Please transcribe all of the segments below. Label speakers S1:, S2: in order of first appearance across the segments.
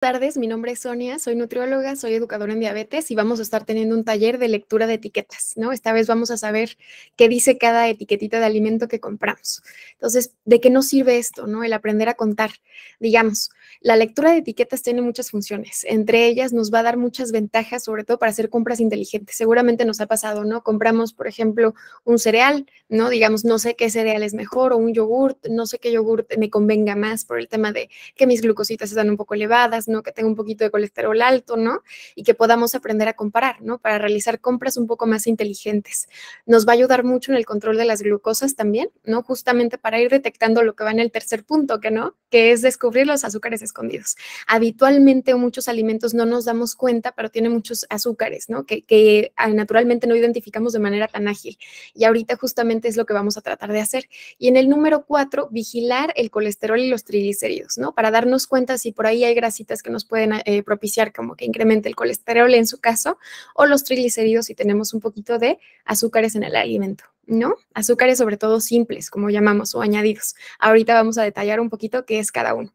S1: tardes, mi nombre es Sonia, soy nutrióloga, soy educadora en diabetes y vamos a estar teniendo un taller de lectura de etiquetas, ¿no? Esta vez vamos a saber qué dice cada etiquetita de alimento que compramos. Entonces, ¿de qué nos sirve esto, no? El aprender a contar. Digamos, la lectura de etiquetas tiene muchas funciones. Entre ellas nos va a dar muchas ventajas, sobre todo para hacer compras inteligentes. Seguramente nos ha pasado, ¿no? Compramos, por ejemplo, un cereal, ¿no? Digamos, no sé qué cereal es mejor o un yogurt, no sé qué yogurt me convenga más por el tema de que mis glucositas están un poco elevadas, que tenga un poquito de colesterol alto, ¿no? Y que podamos aprender a comparar, ¿no? Para realizar compras un poco más inteligentes. Nos va a ayudar mucho en el control de las glucosas también, ¿no? Justamente para ir detectando lo que va en el tercer punto, que no, que es descubrir los azúcares escondidos. Habitualmente muchos alimentos no nos damos cuenta, pero tiene muchos azúcares, ¿no? Que, que ah, naturalmente no identificamos de manera tan ágil. Y ahorita justamente es lo que vamos a tratar de hacer. Y en el número cuatro, vigilar el colesterol y los triglicéridos, ¿no? Para darnos cuenta si por ahí hay grasitas que nos pueden eh, propiciar como que incremente el colesterol en su caso, o los triglicéridos si tenemos un poquito de azúcares en el alimento. ¿no? Azúcares sobre todo simples, como llamamos, o añadidos. Ahorita vamos a detallar un poquito qué es cada uno.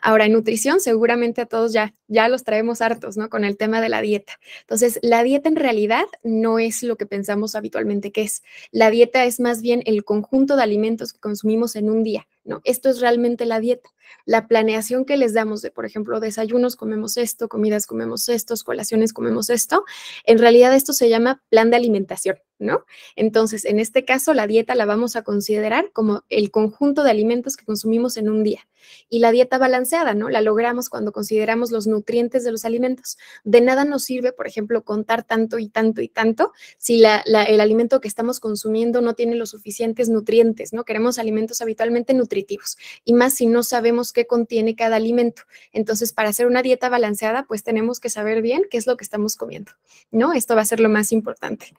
S1: Ahora, en nutrición seguramente a todos ya, ya los traemos hartos, ¿no? Con el tema de la dieta. Entonces, la dieta en realidad no es lo que pensamos habitualmente que es. La dieta es más bien el conjunto de alimentos que consumimos en un día, ¿no? Esto es realmente la dieta. La planeación que les damos de, por ejemplo, desayunos comemos esto, comidas comemos estos, colaciones comemos esto. En realidad esto se llama plan de alimentación. ¿no? Entonces, en este caso, la dieta la vamos a considerar como el conjunto de alimentos que consumimos en un día. Y la dieta balanceada, ¿no? La logramos cuando consideramos los nutrientes de los alimentos. De nada nos sirve, por ejemplo, contar tanto y tanto y tanto si el alimento que estamos consumiendo no tiene los suficientes nutrientes, ¿no? Queremos alimentos habitualmente nutritivos y más si no sabemos qué contiene cada alimento. Entonces, para hacer una dieta balanceada, pues tenemos que saber bien qué es lo que estamos comiendo, ¿no? Esto va a ser lo más importante.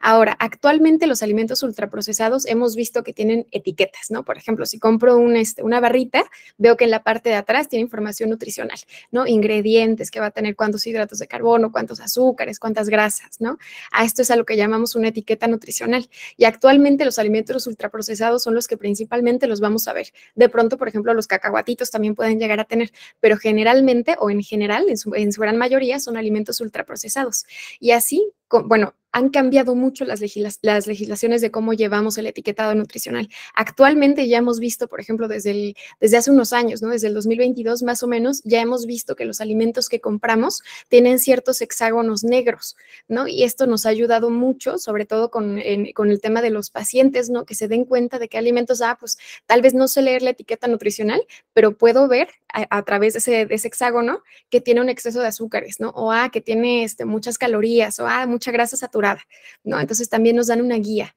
S1: Ahora, actualmente los alimentos ultraprocesados hemos visto que tienen etiquetas, ¿no? Por ejemplo, si compro este, una barrita, veo que en la parte de atrás tiene información nutricional, ¿no? Ingredientes, que va a tener cuántos hidratos de carbono, cuántos azúcares, cuántas grasas, ¿no? A esto es a lo que llamamos una etiqueta nutricional. Y actualmente los alimentos ultraprocesados son los que principalmente los vamos a ver. De pronto, por ejemplo, los cacahuatitos también pueden llegar a tener, pero generalmente o en general, en su gran mayoría, son alimentos ultraprocesados. Y así bueno, han cambiado mucho las, legislaciones de cómo llevamos el etiquetado nutricional. Actualmente ya hemos visto, por ejemplo, desde, desde hace unos años, ¿no? desde el 2022 más o menos, ya hemos visto que los alimentos que compramos tienen ciertos hexágonos negros, ¿no? Y esto nos ha ayudado mucho, sobre todo con, con el tema de los pacientes, ¿no? Que se den cuenta de qué alimentos, ah, pues tal vez no sé leer la etiqueta nutricional, pero puedo ver a, través de ese, hexágono que tiene un exceso de azúcares, ¿no? O, ah, que tiene este, muchas calorías, o, ah, mucha grasa saturada, ¿no? Entonces también nos dan una guía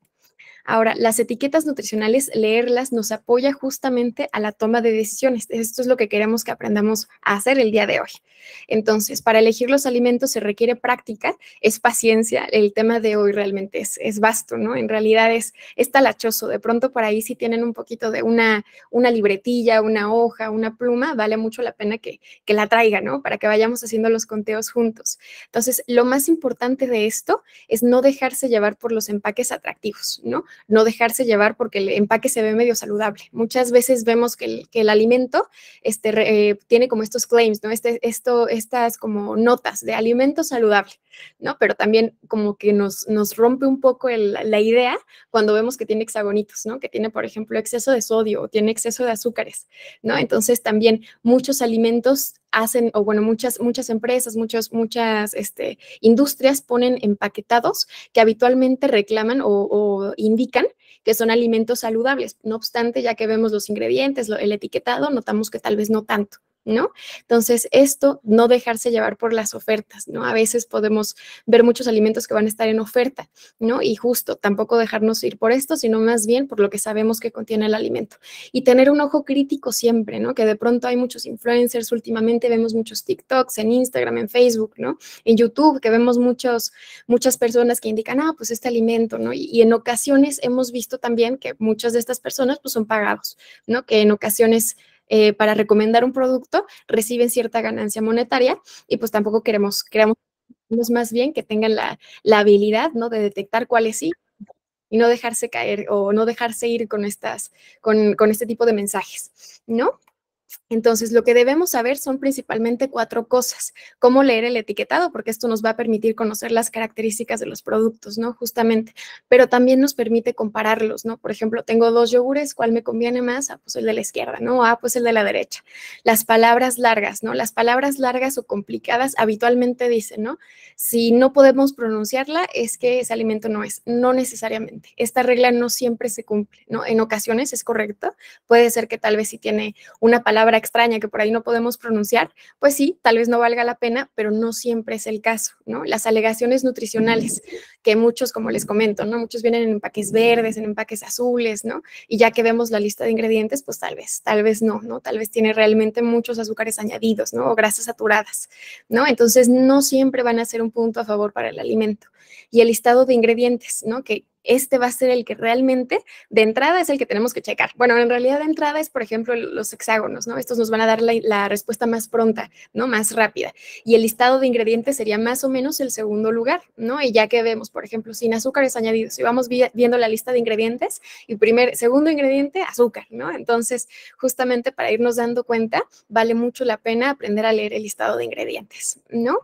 S1: Ahora, las etiquetas nutricionales, leerlas nos apoya justamente a la toma de decisiones. Esto es lo que queremos que aprendamos a hacer el día de hoy. Entonces, para elegir los alimentos se requiere práctica, es paciencia. El tema de hoy realmente es, es vasto, ¿no? En realidad es, talachoso. De pronto, por ahí, si tienen un poquito de una, una libretilla, una hoja, una pluma, vale mucho la pena que, que la traigan, ¿no? Para que vayamos haciendo los conteos juntos. Entonces, lo más importante de esto es no dejarse llevar por los empaques atractivos, ¿no? no dejarse llevar porque el empaque se ve medio saludable. Muchas veces vemos que el, alimento este, eh, tiene como estos claims, ¿no? Este, esto, estas como notas de alimento saludable, ¿no? Pero también como que nos, nos rompe un poco la idea cuando vemos que tiene hexagonitos, ¿no? Que tiene, por ejemplo, exceso de sodio o tiene exceso de azúcares, ¿no? Entonces también muchos alimentos hacen, o bueno, muchas, muchas empresas, muchas, muchas este, industrias ponen empaquetados que habitualmente reclaman o, indican que son alimentos saludables. No obstante, ya que vemos los ingredientes, el etiquetado, notamos que tal vez no tanto. ¿no? Entonces, esto, no dejarse llevar por las ofertas, ¿no? A veces podemos ver muchos alimentos que van a estar en oferta, ¿no? Y justo, tampoco dejarnos ir por esto, sino más bien por lo que sabemos que contiene el alimento. Y tener un ojo crítico siempre, ¿no? Que de pronto hay muchos influencers, últimamente vemos muchos TikToks en Instagram, en Facebook, ¿no? En YouTube, que vemos muchos, muchas personas que indican, ah, pues este alimento, ¿no? Y, y en ocasiones hemos visto también que muchas de estas personas, pues son pagados, ¿no? Que en ocasiones eh, para recomendar un producto reciben cierta ganancia monetaria y pues tampoco queremos, creamos más bien que tengan la, habilidad, ¿no? De detectar cuáles sí y no dejarse caer o no dejarse ir con, estas, con, con este tipo de mensajes, ¿no? Entonces, lo que debemos saber son principalmente cuatro cosas. Cómo leer el etiquetado, porque esto nos va a permitir conocer las características de los productos, ¿no? Justamente, pero también nos permite compararlos, ¿no? Por ejemplo, tengo dos yogures, ¿cuál me conviene más? Ah, pues el de la izquierda, ¿no? Ah, pues el de la derecha. Las palabras largas, ¿no? Las palabras largas o complicadas habitualmente dicen, ¿no? Si no podemos pronunciarla, es que ese alimento no es, no necesariamente. Esta regla no siempre se cumple, ¿no? En ocasiones es correcto, Puede ser que tal vez si tiene una palabra extraña que por ahí no podemos pronunciar, pues sí, tal vez no valga la pena, pero no siempre es el caso, ¿no? Las alegaciones nutricionales, que muchos, como les comento, ¿no? Muchos vienen en empaques verdes, en empaques azules, ¿no? Y ya que vemos la lista de ingredientes, pues tal vez, tal vez no, ¿no? Tal vez tiene realmente muchos azúcares añadidos, ¿no? O grasas saturadas, ¿no? Entonces, no siempre van a ser un punto a favor para el alimento y el listado de ingredientes, ¿no? Que este va a ser el que realmente de entrada es el que tenemos que checar. Bueno, en realidad de entrada es, por ejemplo, los hexágonos, ¿no? Estos nos van a dar la, respuesta más pronta, ¿no? Más rápida. Y el listado de ingredientes sería más o menos el segundo lugar, ¿no? Y ya que vemos, por ejemplo, sin azúcares añadidos, si vamos viendo la lista de ingredientes, y primer, segundo ingrediente, azúcar, ¿no? Entonces, justamente para irnos dando cuenta, vale mucho la pena aprender a leer el listado de ingredientes, ¿no?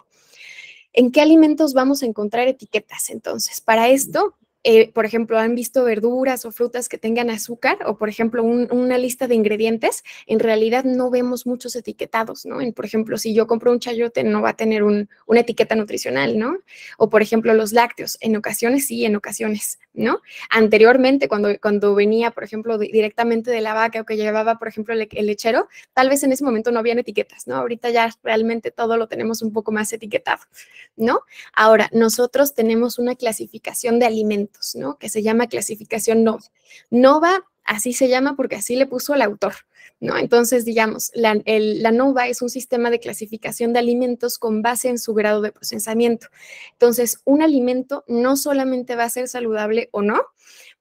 S1: ¿En qué alimentos vamos a encontrar etiquetas? Entonces, para esto, eh, por ejemplo, han visto verduras o frutas que tengan azúcar o, por ejemplo, una lista de ingredientes, en realidad no vemos muchos etiquetados, ¿no? En, por ejemplo, si yo compro un chayote, no va a tener una etiqueta nutricional, ¿no? O, por ejemplo, los lácteos, en ocasiones sí, en ocasiones ¿no? Anteriormente, cuando, cuando venía, por ejemplo, directamente de la vaca o que llevaba, por ejemplo, el, lechero, tal vez en ese momento no habían etiquetas, ¿no? Ahorita ya realmente todo lo tenemos un poco más etiquetado, ¿no? Ahora, nosotros tenemos una clasificación de alimentos, ¿no? Que se llama clasificación NOVA. NOVA así se llama porque así le puso el autor, ¿no? Entonces, digamos, la, la, NOVA es un sistema de clasificación de alimentos con base en su grado de procesamiento. Entonces, un alimento no solamente va a ser saludable o no,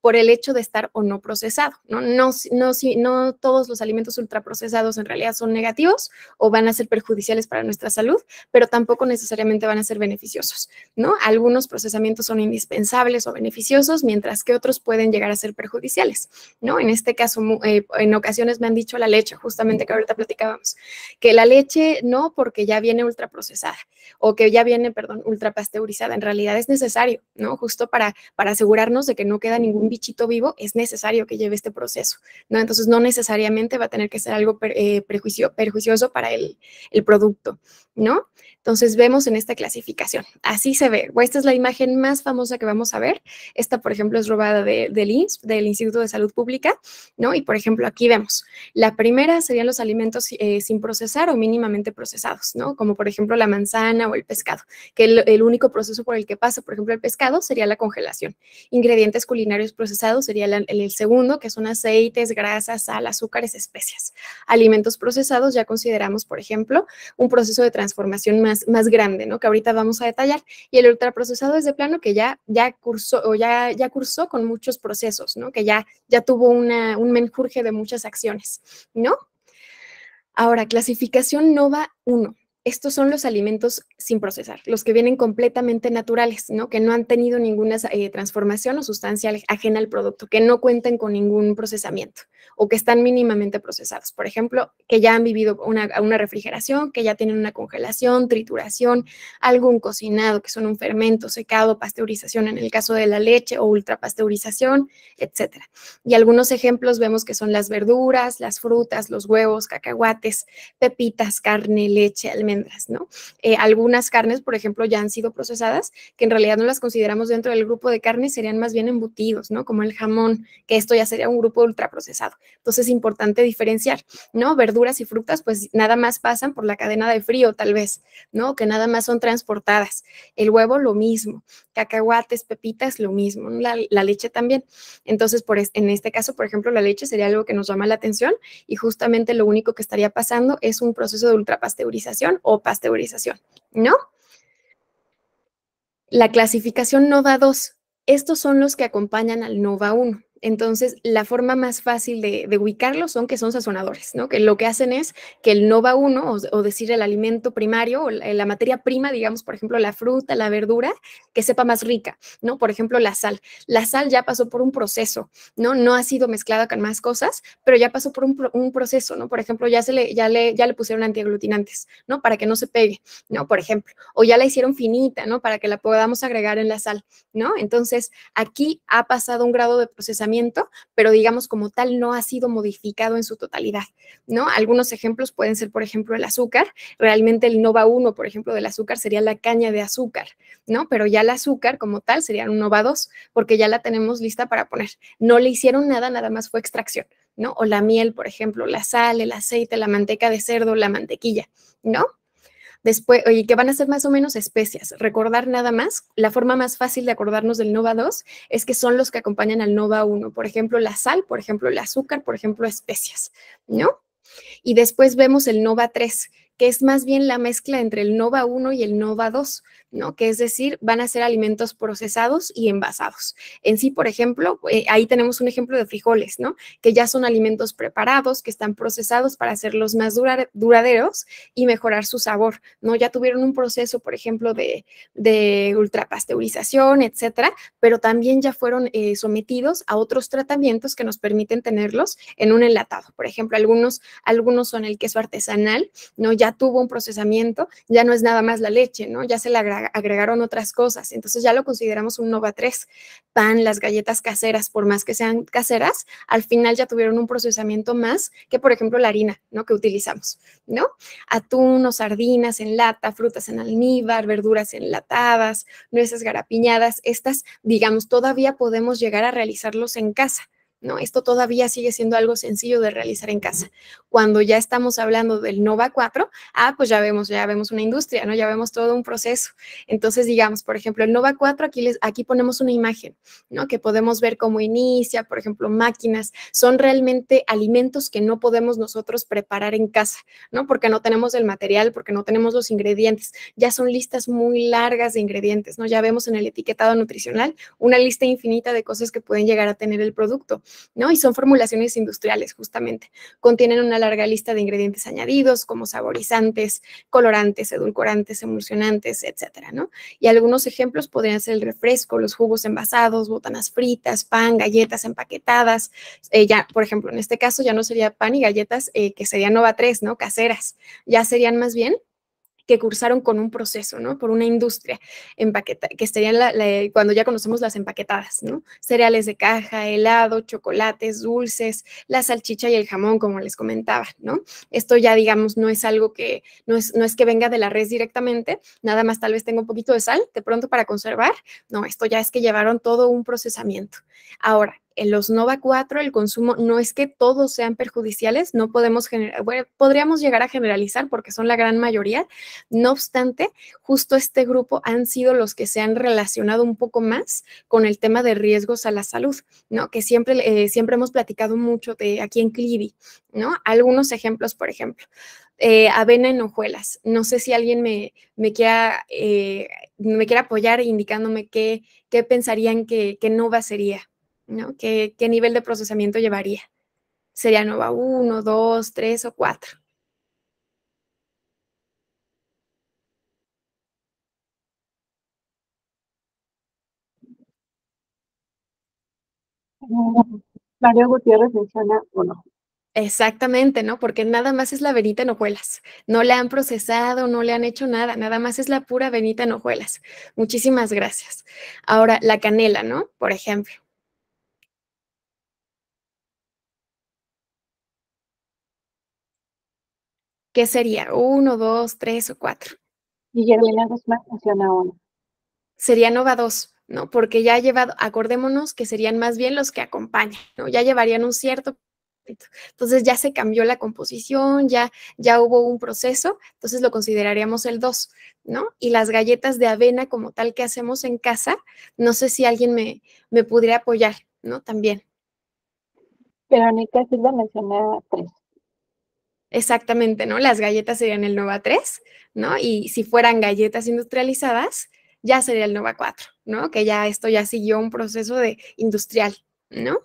S1: por el hecho de estar o no procesado. No, no, no, si, no todos los alimentos ultraprocesados en realidad son negativos o van a ser perjudiciales para nuestra salud, pero tampoco necesariamente van a ser beneficiosos. ¿no? Algunos procesamientos son indispensables o beneficiosos, mientras que otros pueden llegar a ser perjudiciales. ¿no? En este caso, eh, en ocasiones me han dicho la leche, justamente que ahorita platicábamos, que la leche no porque ya viene ultraprocesada o que ya viene, perdón, ultrapasteurizada. En realidad es necesario, ¿no? Justo para, para asegurarnos de que no queda ningún bichito vivo, es necesario que lleve este proceso, ¿no? Entonces, no necesariamente va a tener que ser algo eh, perjuicioso para el, el producto, ¿no? Entonces vemos en esta clasificación. Así se ve. Esta es la imagen más famosa que vamos a ver. Esta, por ejemplo, es robada del insp del Instituto de Salud Pública, ¿no? Y, por ejemplo, aquí vemos. La primera serían los alimentos eh, sin procesar o mínimamente procesados, ¿no? Como, por ejemplo, la manzana o el pescado, que el, único proceso por el que pasa, por ejemplo, el pescado sería la congelación. Ingredientes culinarios procesados sería el, el segundo, que son aceites, grasas, sal, azúcares, especias. Alimentos procesados ya consideramos, por ejemplo, un proceso de transformación más más, grande, ¿no? Que ahorita vamos a detallar. Y el ultraprocesado es de plano que ya, ya cursó o ya, ya cursó con muchos procesos, ¿no? Que ya, ya tuvo un menjurje de muchas acciones, ¿no? Ahora, clasificación NOVA 1 estos son los alimentos sin procesar, los que vienen completamente naturales, ¿no? Que no han tenido ninguna eh, transformación o sustancia ajena al producto, que no cuenten con ningún procesamiento o que están mínimamente procesados. Por ejemplo, que ya han vivido una, una refrigeración, que ya tienen una congelación, trituración, algún cocinado, que son un fermento, secado, pasteurización en el caso de la leche o ultra pasteurización, etc. Y algunos ejemplos vemos que son las verduras, las frutas, los huevos, cacahuates, pepitas, carne, leche, almendras ¿no? Eh, algunas carnes, por ejemplo, ya han sido procesadas, que en realidad no las consideramos dentro del grupo de carnes, serían más bien embutidos, ¿no? Como el jamón, que esto ya sería un grupo ultraprocesado. Entonces es importante diferenciar, ¿no? Verduras y frutas, pues nada más pasan por la cadena de frío, tal vez, ¿no? Que nada más son transportadas. El huevo, lo mismo. Cacahuates, pepitas, lo mismo. La, leche también. Entonces, por en este caso, por ejemplo, la leche sería algo que nos llama la atención y justamente lo único que estaría pasando es un proceso de ultrapasteurización o pasteurización, ¿no? La clasificación NOVA 2. Estos son los que acompañan al NOVA 1. Entonces, la forma más fácil de, ubicarlo son que son sazonadores, ¿no? Que lo que hacen es que el no va uno o, decir el alimento primario, eh, la, materia prima, digamos, por ejemplo, la fruta, la verdura, que sepa más rica, ¿no? Por ejemplo, la sal. La sal ya pasó por un proceso, ¿no? No ha sido mezclada con más cosas, pero ya pasó por un, proceso, ¿no? Por ejemplo, ya, se le, ya, le, ya le pusieron antiaglutinantes, ¿no? Para que no se pegue, ¿no? Por ejemplo. O ya la hicieron finita, ¿no? Para que la podamos agregar en la sal, ¿no? Entonces, aquí ha pasado un grado de procesamiento pero digamos como tal no ha sido modificado en su totalidad, ¿no? Algunos ejemplos pueden ser, por ejemplo, el azúcar. Realmente el nova 1, por ejemplo, del azúcar sería la caña de azúcar, ¿no? Pero ya el azúcar como tal sería un nova 2, porque ya la tenemos lista para poner. No le hicieron nada, nada más fue extracción, ¿no? O la miel, por ejemplo, la sal, el aceite, la manteca de cerdo, la mantequilla, ¿no? Después, que van a ser más o menos especias. Recordar nada más, la forma más fácil de acordarnos del NOVA 2 es que son los que acompañan al NOVA 1. Por ejemplo, la sal, por ejemplo, el azúcar, por ejemplo, especias, ¿no? Y después vemos el NOVA 3, que es más bien la mezcla entre el Nova 1 y el Nova 2, ¿no? Que es decir, van a ser alimentos procesados y envasados. En sí, por ejemplo, eh, ahí tenemos un ejemplo de frijoles, ¿no? Que ya son alimentos preparados, que están procesados para hacerlos más duraderos y mejorar su sabor, ¿no? Ya tuvieron un proceso, por ejemplo, de, de ultrapasteurización, etcétera, pero también ya fueron eh, sometidos a otros tratamientos que nos permiten tenerlos en un enlatado. Por ejemplo, algunos, algunos son el queso artesanal, ¿no? Ya tuvo un procesamiento, ya no es nada más la leche, ¿no? Ya se le agregaron otras cosas, entonces ya lo consideramos un Nova 3. Pan, las galletas caseras, por más que sean caseras, al final ya tuvieron un procesamiento más que, por ejemplo, la harina, ¿no? Que utilizamos, ¿no? Atún o sardinas en lata, frutas en almíbar, verduras enlatadas, nueces garapiñadas, estas, digamos, todavía podemos llegar a realizarlos en casa, ¿no? Esto todavía sigue siendo algo sencillo de realizar en casa. Cuando ya estamos hablando del Nova 4, ah, pues ya vemos, ya vemos una industria, ¿no? Ya vemos todo un proceso. Entonces, digamos, por ejemplo, el Nova 4, aquí, les, aquí ponemos una imagen, ¿no? Que podemos ver cómo inicia, por ejemplo, máquinas. Son realmente alimentos que no podemos nosotros preparar en casa, ¿no? Porque no tenemos el material, porque no tenemos los ingredientes. Ya son listas muy largas de ingredientes, ¿no? Ya vemos en el etiquetado nutricional una lista infinita de cosas que pueden llegar a tener el producto. ¿no? Y son formulaciones industriales, justamente. Contienen una larga lista de ingredientes añadidos, como saborizantes, colorantes, edulcorantes, emulsionantes, etcétera, ¿no? Y algunos ejemplos podrían ser el refresco, los jugos envasados, botanas fritas, pan, galletas empaquetadas. Eh, ya, por ejemplo, en este caso ya no sería pan y galletas, eh, que serían Nova 3, ¿no? Caseras. Ya serían más bien que cursaron con un proceso, ¿no? Por una industria empaqueta, que serían cuando ya conocemos las empaquetadas, ¿no? Cereales de caja, helado, chocolates, dulces, la salchicha y el jamón, como les comentaba, ¿no? Esto ya, digamos, no es algo que, no es, no es que venga de la red directamente, nada más tal vez tenga un poquito de sal de pronto para conservar, no, esto ya es que llevaron todo un procesamiento. Ahora, en los Nova 4, el consumo, no es que todos sean perjudiciales, no podemos generar, bueno, podríamos llegar a generalizar porque son la gran mayoría, no obstante, justo este grupo han sido los que se han relacionado un poco más con el tema de riesgos a la salud, ¿no? Que siempre, eh, siempre hemos platicado mucho de aquí en Clivi, ¿no? Algunos ejemplos, por ejemplo. Eh, avena en hojuelas. No sé si alguien me, me, quiera, eh, me quiera apoyar indicándome qué, qué pensarían que, que no sería. ¿no? ¿Qué, nivel de procesamiento llevaría? ¿Sería NOVA 1, 2, 3 o 4? Mario Gutiérrez menciona uno. Exactamente, ¿no? Porque nada más es la venita en hojuelas. No le han procesado, no le han hecho nada, nada más es la pura venita en hojuelas. Muchísimas gracias. Ahora, la canela, ¿no? Por ejemplo. ¿Qué sería? ¿Uno, dos, tres o cuatro? Guillermina más funciona uno. Sería Nova dos, ¿no? Porque ya ha llevado, acordémonos que serían más bien los que acompañan, ¿no? Ya llevarían un cierto entonces ya se cambió la composición, ya, ya hubo un proceso, entonces lo consideraríamos el 2, ¿no? Y las galletas de avena como tal que hacemos en casa, no sé si alguien me, me pudiera apoyar, ¿no? También. Verónica Silva menciona tres. Exactamente, ¿no? Las galletas serían el Nova 3, ¿no? Y si fueran galletas industrializadas, ya sería el Nova 4, ¿no? Que ya esto ya siguió un proceso de industrial, ¿no?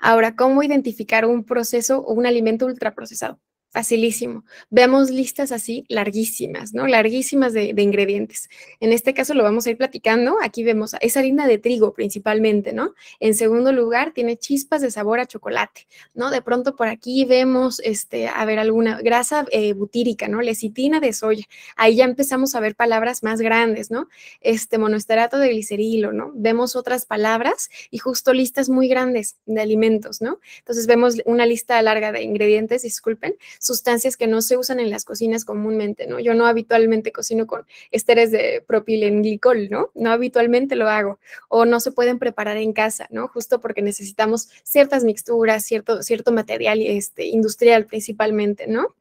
S1: Ahora, ¿cómo identificar un proceso o un alimento ultraprocesado? facilísimo. vemos listas así larguísimas, ¿no? Larguísimas de, ingredientes. En este caso lo vamos a ir platicando. Aquí vemos esa harina de trigo principalmente, ¿no? En segundo lugar, tiene chispas de sabor a chocolate, ¿no? De pronto por aquí vemos, este, a ver, alguna grasa eh, butírica, ¿no? Lecitina de soya. Ahí ya empezamos a ver palabras más grandes, ¿no? Este monoesterato de glicerilo, ¿no? Vemos otras palabras y justo listas muy grandes de alimentos, ¿no? Entonces vemos una lista larga de ingredientes, disculpen sustancias que no se usan en las cocinas comúnmente, ¿no? Yo no habitualmente cocino con esteres de propilenglicol, ¿no? No habitualmente lo hago. O no se pueden preparar en casa, ¿no? Justo porque necesitamos ciertas mixturas, cierto, cierto material este, industrial principalmente, ¿no?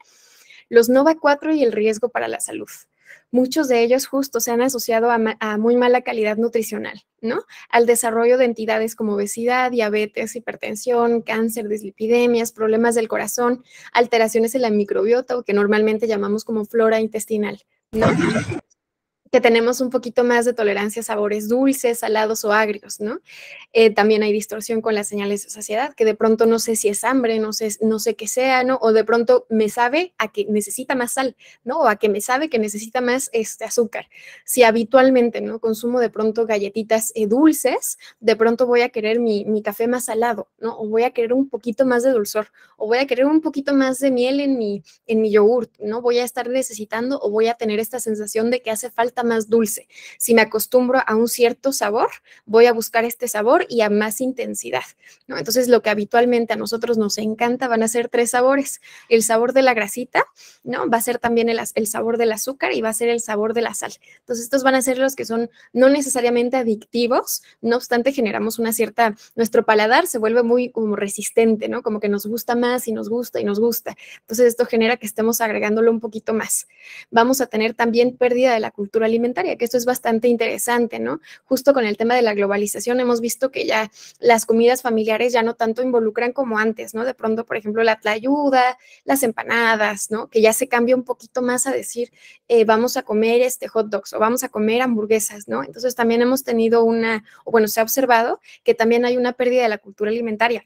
S1: Los NOVA 4 y el riesgo para la salud muchos de ellos justo se han asociado a, muy mala calidad nutricional, ¿no? Al desarrollo de entidades como obesidad, diabetes, hipertensión, cáncer, dislipidemias, problemas del corazón, alteraciones en la microbiota o que normalmente llamamos como flora intestinal, ¿no? que tenemos un poquito más de tolerancia a sabores dulces, salados o agrios, ¿no? Eh, también hay distorsión con las señales de saciedad, que de pronto no sé si es hambre, no sé, no sé qué sea, ¿no? O de pronto me sabe a que necesita más sal, ¿no? O a que me sabe que necesita más este azúcar. Si habitualmente, ¿no? Consumo de pronto galletitas eh, dulces, de pronto voy a querer mi, café más salado, ¿no? O voy a querer un poquito más de dulzor, o voy a querer un poquito más de miel en mi, en mi yogurt, ¿no? Voy a estar necesitando o voy a tener esta sensación de que hace falta más dulce. Si me acostumbro a un cierto sabor, voy a buscar este sabor y a más intensidad. Entonces, lo que habitualmente a nosotros nos encanta van a ser tres sabores. El sabor de la grasita, ¿no? Va a ser también el, sabor del azúcar y va a ser el sabor de la sal. Entonces, estos van a ser los que son no necesariamente adictivos, no obstante, generamos una cierta, nuestro paladar se vuelve muy resistente, ¿no? Como que nos gusta más y nos gusta y nos gusta. Entonces, esto genera que estemos agregándolo un poquito más. Vamos a tener también pérdida de la cultura alimentaria, que esto es bastante interesante, ¿no? Justo con el tema de la globalización hemos visto que ya las comidas familiares ya no tanto involucran como antes, ¿no? De pronto, por ejemplo, la tlayuda, las empanadas, ¿no? Que ya se cambia un poquito más a decir, eh, vamos a comer este hot dogs o vamos a comer hamburguesas, ¿no? Entonces también hemos tenido una, o bueno, se ha observado que también hay una pérdida de la cultura alimentaria.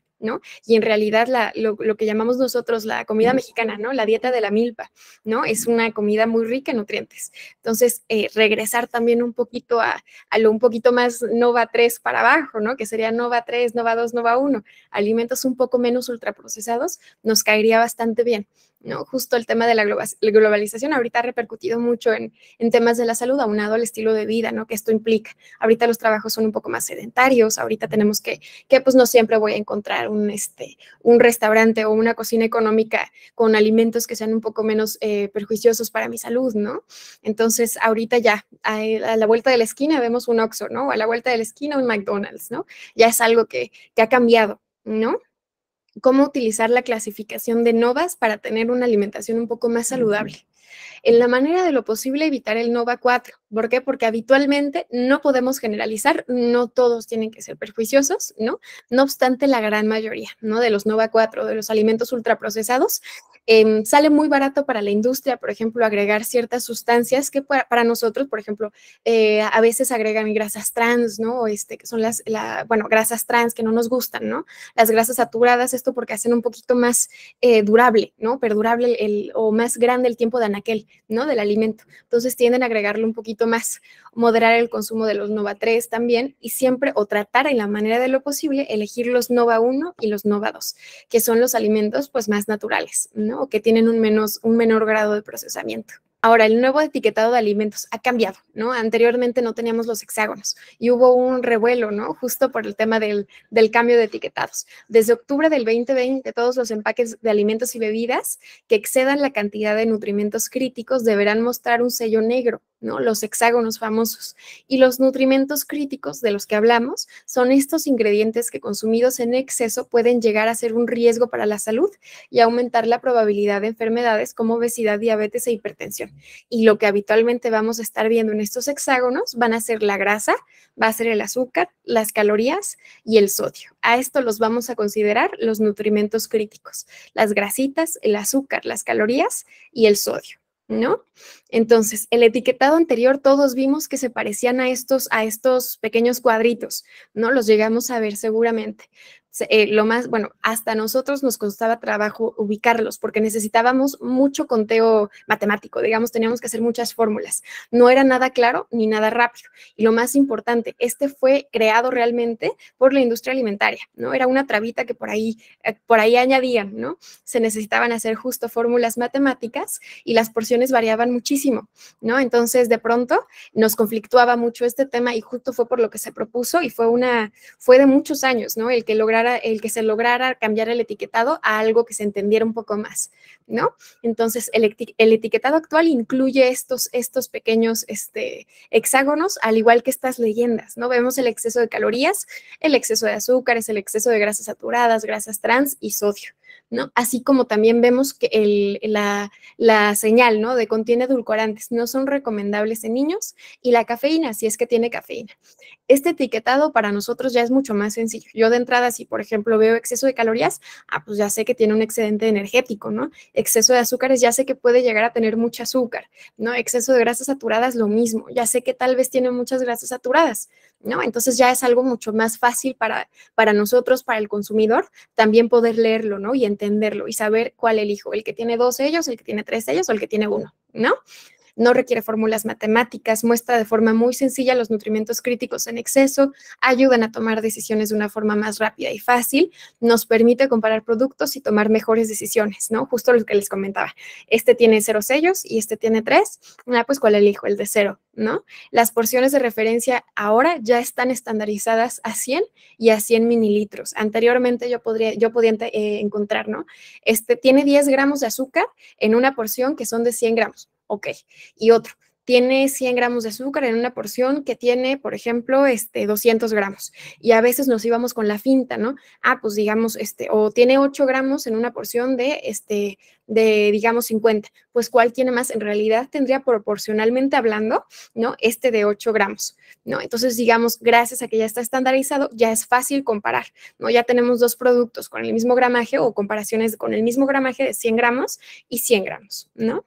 S1: Y en realidad lo, que llamamos nosotros la comida mexicana, La dieta de la milpa, Es una comida muy rica en nutrientes. Entonces, eh, regresar también un poquito a, lo un poquito más Nova 3 para abajo, Que sería Nova 3, Nova 2, Nova 1, alimentos un poco menos ultraprocesados, nos caería bastante bien. ¿no? Justo el tema de la globalización ahorita ha repercutido mucho en, temas de la salud, aunado al estilo de vida, ¿no? Que esto implica. Ahorita los trabajos son un poco más sedentarios, ahorita tenemos que, que pues no siempre voy a encontrar un, este, restaurante o una cocina económica con alimentos que sean un poco menos eh, perjuiciosos para mi salud, ¿no? Entonces, ahorita ya, a, la vuelta de la esquina vemos un Oxxo, ¿no? A la vuelta de la esquina un McDonald's, ¿no? Ya es algo que, que ha cambiado, ¿no? cómo utilizar la clasificación de novas para tener una alimentación un poco más saludable en la manera de lo posible evitar el NOVA 4. ¿Por qué? Porque habitualmente no podemos generalizar, no todos tienen que ser perjuiciosos, ¿no? No obstante, la gran mayoría, ¿no? De los NOVA 4, de los alimentos ultraprocesados, em, sale muy barato para la industria, por ejemplo, agregar ciertas sustancias que para, nosotros, por ejemplo, eh, a veces agregan grasas trans, ¿no? Este, que son las, bueno, grasas trans que no nos gustan, ¿no? Las grasas saturadas, esto porque hacen un poquito más eh, durable, ¿no? Perdurable el, o más grande el tiempo de análisis aquel, ¿no? Del alimento. Entonces tienden a agregarle un poquito más, moderar el consumo de los Nova 3 también y siempre o tratar en la manera de lo posible elegir los Nova 1 y los Nova 2, que son los alimentos pues más naturales, ¿no? que tienen un, menos, un menor grado de procesamiento. Ahora, el nuevo etiquetado de alimentos ha cambiado, ¿no? Anteriormente no teníamos los hexágonos y hubo un revuelo, ¿no? Justo por el tema del, del, cambio de etiquetados. Desde octubre del 2020, todos los empaques de alimentos y bebidas que excedan la cantidad de nutrimentos críticos deberán mostrar un sello negro los hexágonos famosos. Y los nutrimentos críticos de los que hablamos son estos ingredientes que consumidos en exceso pueden llegar a ser un riesgo para la salud y aumentar la probabilidad de enfermedades como obesidad, diabetes e hipertensión. Y lo que habitualmente vamos a estar viendo en estos hexágonos van a ser la grasa, va a ser el azúcar, las calorías y el sodio. A esto los vamos a considerar los nutrimentos críticos, las grasitas, el azúcar, las calorías y el sodio. ¿no? Entonces, el etiquetado anterior todos vimos que se parecían a estos, a estos pequeños cuadritos, ¿no? Los llegamos a ver seguramente. Eh, lo más, bueno, hasta nosotros nos costaba trabajo ubicarlos porque necesitábamos mucho conteo matemático, digamos, teníamos que hacer muchas fórmulas. No era nada claro ni nada rápido. Y lo más importante, este fue creado realmente por la industria alimentaria, ¿no? Era una trabita que por ahí, eh, por ahí añadían, ¿no? Se necesitaban hacer justo fórmulas matemáticas y las porciones variaban muchísimo, ¿no? Entonces, de pronto nos conflictuaba mucho este tema y justo fue por lo que se propuso y fue una, fue de muchos años, ¿no? El que logra el que se lograra cambiar el etiquetado a algo que se entendiera un poco más, ¿no? Entonces, el, el etiquetado actual incluye estos, estos pequeños este, hexágonos, al igual que estas leyendas, ¿no? Vemos el exceso de calorías, el exceso de azúcares, el exceso de grasas saturadas, grasas trans y sodio. ¿no? Así como también vemos que la, señal, ¿no? De contiene edulcorantes, no son recomendables en niños y la cafeína, si es que tiene cafeína. Este etiquetado para nosotros ya es mucho más sencillo. Yo de entrada, si por ejemplo veo exceso de calorías, ah, pues ya sé que tiene un excedente energético, ¿no? Exceso de azúcares, ya sé que puede llegar a tener mucho azúcar, ¿no? Exceso de grasas saturadas, lo mismo, ya sé que tal vez tiene muchas grasas saturadas. ¿no? Entonces ya es algo mucho más fácil para, para nosotros, para el consumidor, también poder leerlo, ¿no? Y entenderlo y saber cuál elijo, el que tiene dos ellos, el que tiene tres ellos o el que tiene uno, ¿no? no requiere fórmulas matemáticas, muestra de forma muy sencilla los nutrimientos críticos en exceso, ayudan a tomar decisiones de una forma más rápida y fácil, nos permite comparar productos y tomar mejores decisiones, ¿no? Justo lo que les comentaba. Este tiene cero sellos y este tiene tres. Ah, pues ¿cuál elijo? El de cero, ¿no? Las porciones de referencia ahora ya están estandarizadas a 100 y a 100 mililitros. Anteriormente yo, podría, yo podía eh, encontrar, ¿no? Este tiene 10 gramos de azúcar en una porción que son de 100 gramos Ok. Y otro, tiene 100 gramos de azúcar en una porción que tiene, por ejemplo, este, 200 gramos. Y a veces nos íbamos con la finta, ¿no? Ah, pues digamos, este, o tiene 8 gramos en una porción de, este, de, digamos, 50. Pues, ¿cuál tiene más? En realidad tendría proporcionalmente hablando, ¿no? Este de 8 gramos, ¿no? Entonces, digamos, gracias a que ya está estandarizado, ya es fácil comparar, ¿no? Ya tenemos dos productos con el mismo gramaje o comparaciones con el mismo gramaje de 100 gramos y 100 gramos, ¿no?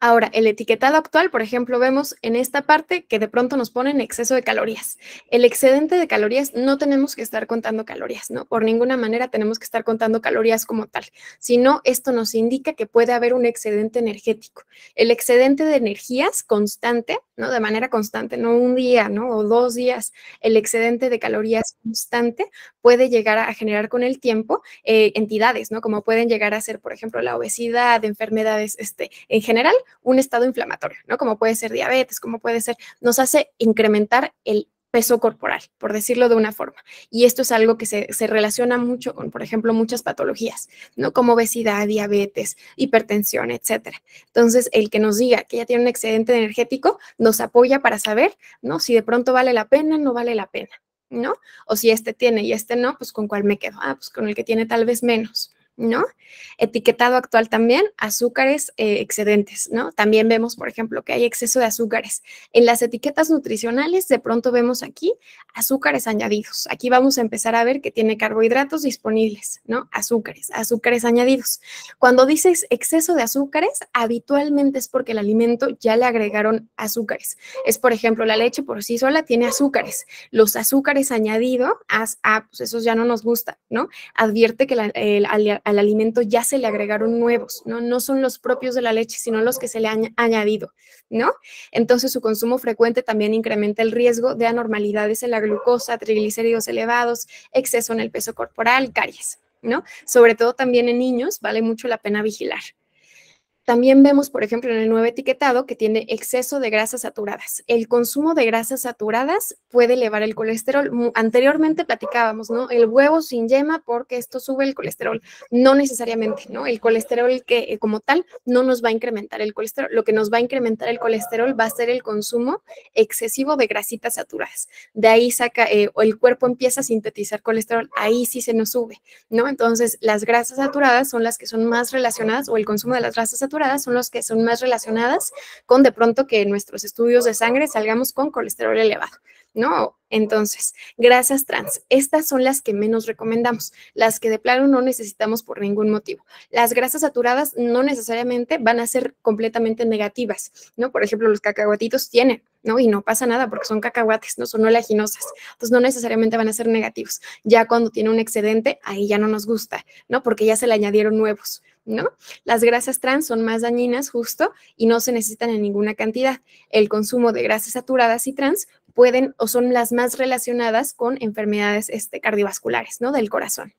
S1: Ahora, el etiquetado actual, por ejemplo, vemos en esta parte que de pronto nos ponen exceso de calorías. El excedente de calorías no tenemos que estar contando calorías, ¿no? Por ninguna manera tenemos que estar contando calorías como tal, sino esto nos indica que puede haber un excedente energético. El excedente de energías constante, ¿no? De manera constante, no un día, ¿no? O dos días, el excedente de calorías constante puede llegar a generar con el tiempo eh, entidades, ¿no? Como pueden llegar a ser, por ejemplo, la obesidad, enfermedades, este, en general un estado inflamatorio, ¿no? Como puede ser diabetes, como puede ser, nos hace incrementar el peso corporal, por decirlo de una forma. Y esto es algo que se, se, relaciona mucho con, por ejemplo, muchas patologías, ¿no? Como obesidad, diabetes, hipertensión, etcétera. Entonces, el que nos diga que ya tiene un excedente energético nos apoya para saber, ¿no? Si de pronto vale la pena, no vale la pena, ¿no? O si este tiene y este no, pues con cuál me quedo. Ah, pues con el que tiene tal vez menos, ¿no? Etiquetado actual también, azúcares eh, excedentes, ¿no? También vemos, por ejemplo, que hay exceso de azúcares. En las etiquetas nutricionales, de pronto vemos aquí azúcares añadidos. Aquí vamos a empezar a ver que tiene carbohidratos disponibles, ¿no? Azúcares, azúcares añadidos. Cuando dices exceso de azúcares, habitualmente es porque el alimento ya le agregaron azúcares. Es, por ejemplo, la leche por sí sola tiene azúcares. Los azúcares añadidos, ah, pues esos ya no nos gusta, ¿no? Advierte que la, el, al alimento ya se le agregaron nuevos, ¿no? No son los propios de la leche, sino los que se le han añadido, ¿no? Entonces su consumo frecuente también incrementa el riesgo de anormalidades en la glucosa, triglicéridos elevados, exceso en el peso corporal, caries, ¿no? Sobre todo también en niños vale mucho la pena vigilar. También vemos, por ejemplo, en el nuevo etiquetado que tiene exceso de grasas saturadas. El consumo de grasas saturadas puede elevar el colesterol. Anteriormente platicábamos, ¿no? El huevo sin yema porque esto sube el colesterol. No necesariamente, ¿no? El colesterol que eh, como tal no nos va a incrementar el colesterol. Lo que nos va a incrementar el colesterol va a ser el consumo excesivo de grasitas saturadas. De ahí saca, eh, o el cuerpo empieza a sintetizar colesterol. Ahí sí se nos sube, ¿no? Entonces, las grasas saturadas son las que son más relacionadas o el consumo de las grasas saturadas son los que son más relacionadas con de pronto que en nuestros estudios de sangre salgamos con colesterol elevado. ¿no? Entonces, grasas trans, estas son las que menos recomendamos, las que de plano no necesitamos por ningún motivo. Las grasas saturadas no necesariamente van a ser completamente negativas, ¿no? Por ejemplo, los cacahuatitos tienen, ¿no? Y no pasa nada porque son cacahuates, no son oleaginosas, entonces no necesariamente van a ser negativos. Ya cuando tiene un excedente, ahí ya no nos gusta, ¿no? Porque ya se le añadieron nuevos. ¿no? Las grasas trans son más dañinas justo y no se necesitan en ninguna cantidad. El consumo de grasas saturadas y trans pueden o son las más relacionadas con enfermedades este, cardiovasculares, ¿no? Del corazón.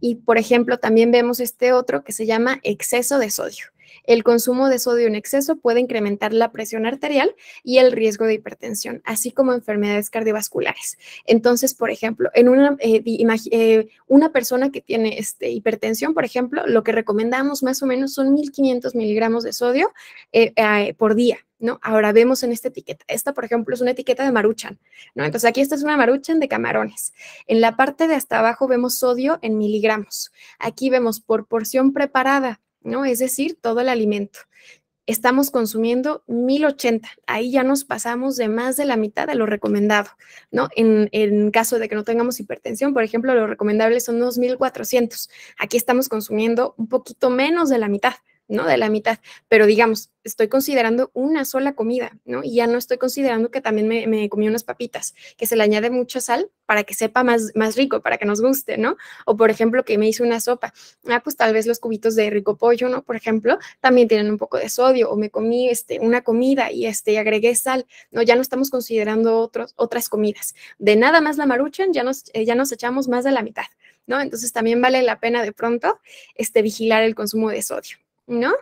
S1: Y, por ejemplo, también vemos este otro que se llama exceso de sodio. El consumo de sodio en exceso puede incrementar la presión arterial y el riesgo de hipertensión, así como enfermedades cardiovasculares. Entonces, por ejemplo, en una, eh, eh, una persona que tiene este, hipertensión, por ejemplo, lo que recomendamos más o menos son 1.500 miligramos de sodio eh, por día. ¿No? Ahora vemos en esta etiqueta. Esta, por ejemplo, es una etiqueta de maruchan, ¿no? Entonces aquí esta es una maruchan de camarones. En la parte de hasta abajo vemos sodio en miligramos. Aquí vemos por porción preparada ¿no? Es decir, todo el alimento. Estamos consumiendo 1080. Ahí ya nos pasamos de más de la mitad de lo recomendado, ¿no? En, en caso de que no tengamos hipertensión, por ejemplo, lo recomendable son 2,400. Aquí estamos consumiendo un poquito menos de la mitad. ¿no? De la mitad. Pero digamos, estoy considerando una sola comida, ¿no? Y ya no estoy considerando que también me, comí unas papitas, que se le añade mucha sal para que sepa más, más rico, para que nos guste, ¿no? O por ejemplo, que me hice una sopa. Ah, pues tal vez los cubitos de rico pollo, ¿no? Por ejemplo, también tienen un poco de sodio. O me comí este, una comida y este, agregué sal, ¿no? Ya no estamos considerando otros, otras comidas. De nada más la maruchan, ya nos, eh, ya nos echamos más de la mitad, ¿no? Entonces también vale la pena de pronto este, vigilar el consumo de sodio. ¿no?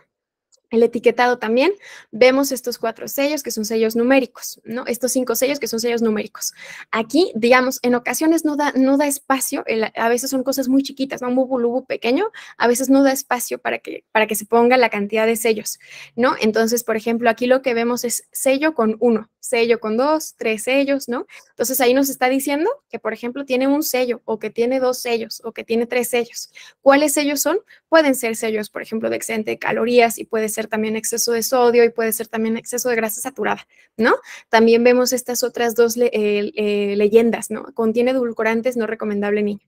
S1: el etiquetado también, vemos estos cuatro sellos que son sellos numéricos, ¿no? Estos cinco sellos que son sellos numéricos. Aquí, digamos, en ocasiones no da, no da espacio, a veces son cosas muy chiquitas, va Un bubulubu pequeño, a veces no da espacio para que, para que se ponga la cantidad de sellos, ¿no? Entonces, por ejemplo, aquí lo que vemos es sello con uno, sello con dos, tres sellos, ¿no? Entonces ahí nos está diciendo que, por ejemplo, tiene un sello o que tiene dos sellos o que tiene tres sellos. ¿Cuáles sellos son? Pueden ser sellos, por ejemplo, de excedente de calorías y puede ser también exceso de sodio y puede ser también exceso de grasa saturada, ¿no? También vemos estas otras dos eh, eh, leyendas, ¿no? Contiene edulcorantes, no recomendable niño.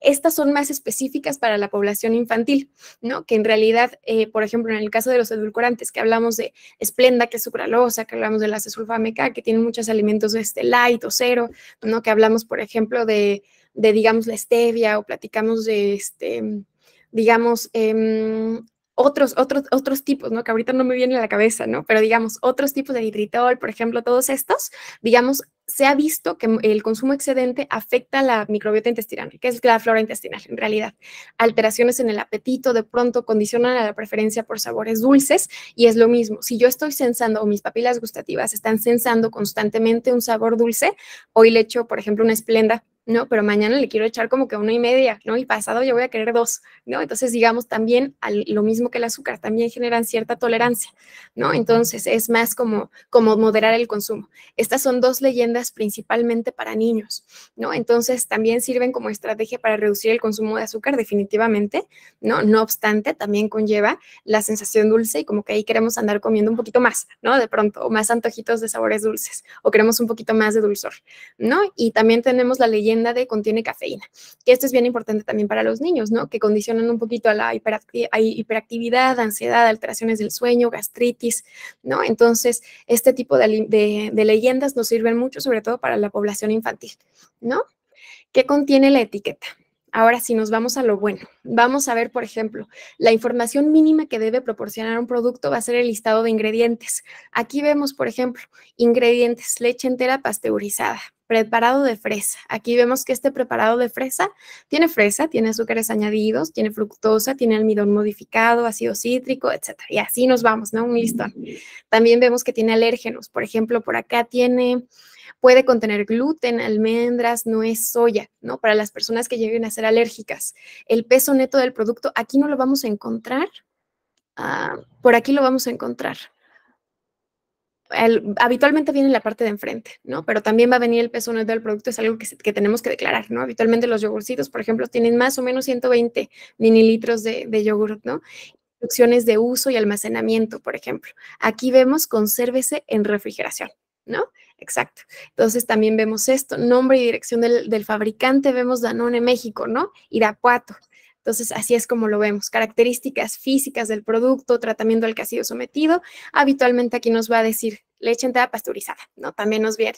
S1: Estas son más específicas para la población infantil, ¿no? Que en realidad, eh, por ejemplo, en el caso de los edulcorantes, que hablamos de esplenda, que es sucralosa, que hablamos de la cesulfameca, que tienen muchos alimentos de este light o cero, ¿no? Que hablamos, por ejemplo, de, de digamos, la stevia o platicamos de este digamos, em, otros, otros, otros tipos, ¿no? Que ahorita no me viene a la cabeza, ¿no? Pero digamos, otros tipos de nitritol, por ejemplo, todos estos, digamos, se ha visto que el consumo excedente afecta la microbiota intestinal, que es la flora intestinal, en realidad. Alteraciones en el apetito de pronto condicionan a la preferencia por sabores dulces y es lo mismo. Si yo estoy sensando o mis papilas gustativas están sensando constantemente un sabor dulce, hoy le echo, por ejemplo, una esplenda ¿no? Pero mañana le quiero echar como que una y media, ¿no? Y pasado ya voy a querer dos, ¿no? Entonces, digamos, también lo mismo que el azúcar, también generan cierta tolerancia, ¿no? Entonces, es más como, como moderar el consumo. Estas son dos leyendas principalmente para niños, ¿no? Entonces, también sirven como estrategia para reducir el consumo de azúcar, definitivamente, ¿no? No obstante, también conlleva la sensación dulce y como que ahí queremos andar comiendo un poquito más, ¿no? De pronto, o más antojitos de sabores dulces, o queremos un poquito más de dulzor, ¿no? Y también tenemos la leyenda de contiene cafeína, que esto es bien importante también para los niños, ¿no? Que condicionan un poquito a la hiperactividad, ansiedad, alteraciones del sueño, gastritis, ¿no? Entonces, este tipo de, de leyendas nos sirven mucho, sobre todo para la población infantil, ¿no? ¿Qué contiene la etiqueta? Ahora si nos vamos a lo bueno. Vamos a ver, por ejemplo, la información mínima que debe proporcionar un producto va a ser el listado de ingredientes. Aquí vemos, por ejemplo, ingredientes, leche entera pasteurizada, preparado de fresa. Aquí vemos que este preparado de fresa tiene fresa, tiene azúcares añadidos, tiene fructosa, tiene almidón modificado, ácido cítrico, etc. Y así nos vamos, ¿no? Un listón. También vemos que tiene alérgenos. Por ejemplo, por acá tiene puede contener gluten, almendras, nuez, soya, ¿no? Para las personas que lleguen a ser alérgicas. El peso neto del producto, aquí no lo vamos a encontrar. Ah, por aquí lo vamos a encontrar habitualmente viene la parte de enfrente, ¿no? Pero también va a venir el peso neto del producto, es algo que, tenemos que declarar, ¿no? Habitualmente los yogurcitos, por ejemplo, tienen más o menos 120 mililitros de, yogur, ¿no? Instrucciones de uso y almacenamiento, por ejemplo. Aquí vemos consérvese en refrigeración, ¿no? Exacto. Entonces también vemos esto, nombre y dirección del, del fabricante, vemos Danone México, ¿no? Irapuato. Entonces, así es como lo vemos. Características físicas del producto, tratamiento al que ha sido sometido. Habitualmente aquí nos va a decir leche entera pasteurizada, ¿no? También nos viene.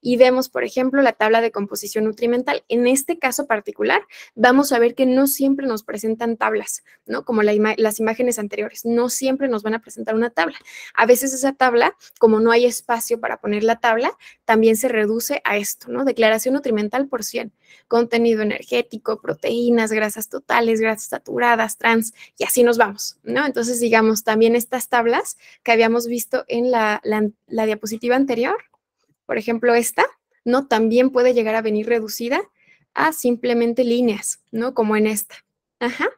S1: Y vemos, por ejemplo, la tabla de composición nutrimental. En este caso particular, vamos a ver que no siempre nos presentan tablas, ¿no? Como las imágenes anteriores, no siempre nos van a presentar una tabla. A veces esa tabla, como no hay espacio para poner la tabla, también se reduce a esto, ¿no? Declaración nutrimental por 100, contenido energético, proteínas, grasas totales, grasas saturadas, trans, y así nos vamos, ¿no? Entonces, digamos, también estas tablas que habíamos visto en la, la la diapositiva anterior, por ejemplo esta, ¿no? También puede llegar a venir reducida a simplemente líneas, ¿no? Como en esta. Ajá.